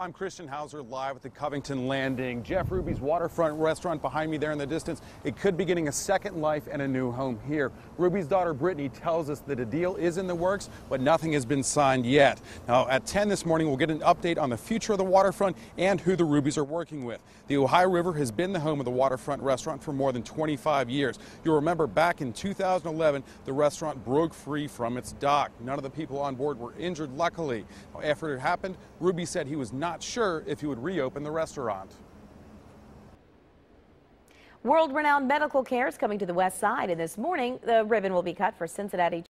I'm Christian Hauser live at the Covington Landing. Jeff Ruby's waterfront restaurant behind me there in the distance. It could be getting a second life and a new home here. Ruby's daughter Brittany tells us that a deal is in the works, but nothing has been signed yet. Now, at 10 this morning, we'll get an update on the future of the waterfront and who the Rubies are working with. The Ohio River has been the home of the waterfront restaurant for more than 25 years. You'll remember back in 2011, the restaurant broke free from its dock. None of the people on board were injured, luckily. after it happened, Ruby said he was not not sure if he would reopen the restaurant. World-renowned medical care is coming to the west side, and this morning the ribbon will be cut for Cincinnati.